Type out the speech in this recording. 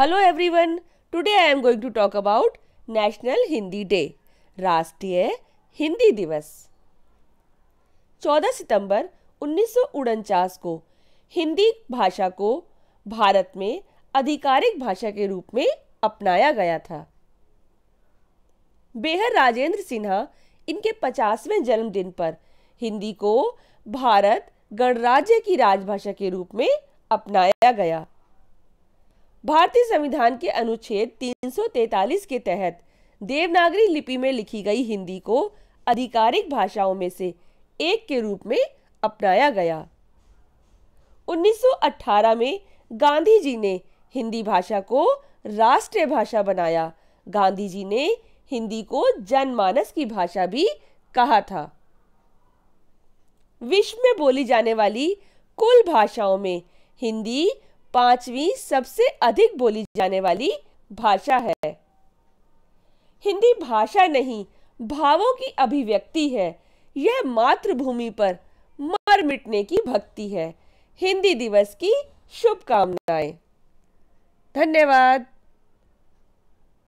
hello everyone today I am going to talk about national Hindi day राष्ट्रीय हिंदी दिवस 14 सितंबर उन्नीस को हिंदी भाषा को भारत में आधिकारिक भाषा के रूप में अपनाया गया था बेहर राजेंद्र सिन्हा इनके 50वें जन्मदिन पर हिंदी को भारत गणराज्य की राजभाषा के रूप में अपनाया गया भारतीय संविधान के अनुच्छेद 343 के तहत देवनागरी लिपि में लिखी गई हिंदी को आधिकारिक भाषाओं में से एक के रूप में अपनाया गया 1918 में गांधी जी ने हिंदी भाषा को राष्ट्रीय भाषा बनाया गांधी जी ने हिंदी को जनमानस की भाषा भी कहा था विश्व में बोली जाने वाली कुल भाषाओं में हिंदी पांचवी सबसे अधिक बोली जाने वाली भाषा है हिंदी भाषा नहीं भावों की अभिव्यक्ति है यह मातृभूमि पर मर मिटने की भक्ति है हिंदी दिवस की शुभकामनाएं धन्यवाद